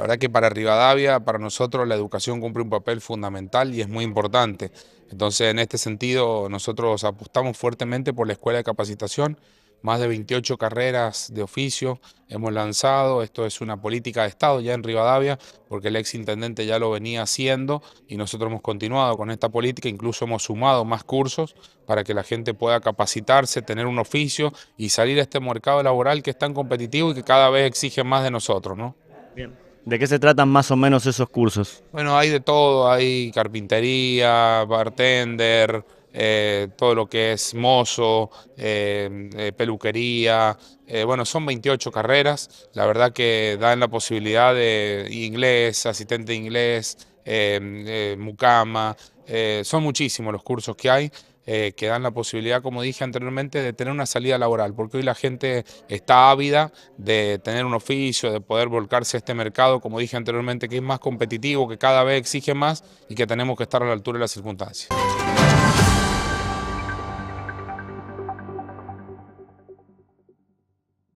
La verdad que para Rivadavia, para nosotros, la educación cumple un papel fundamental y es muy importante. Entonces, en este sentido, nosotros apostamos fuertemente por la escuela de capacitación. Más de 28 carreras de oficio hemos lanzado. Esto es una política de Estado ya en Rivadavia, porque el ex intendente ya lo venía haciendo y nosotros hemos continuado con esta política. Incluso hemos sumado más cursos para que la gente pueda capacitarse, tener un oficio y salir a este mercado laboral que es tan competitivo y que cada vez exige más de nosotros. ¿no? Bien. ¿De qué se tratan más o menos esos cursos? Bueno, hay de todo, hay carpintería, bartender, eh, todo lo que es mozo, eh, eh, peluquería. bueno, son 28 carreras, la verdad que dan la posibilidad de inglés, asistente de inglés, mucama, son muchísimos los cursos que hay. Eh, que dan la posibilidad, como dije anteriormente, de tener una salida laboral, porque hoy la gente está ávida de tener un oficio, de poder volcarse a este mercado, como dije anteriormente, que es más competitivo, que cada vez exige más y que tenemos que estar a la altura de las circunstancias.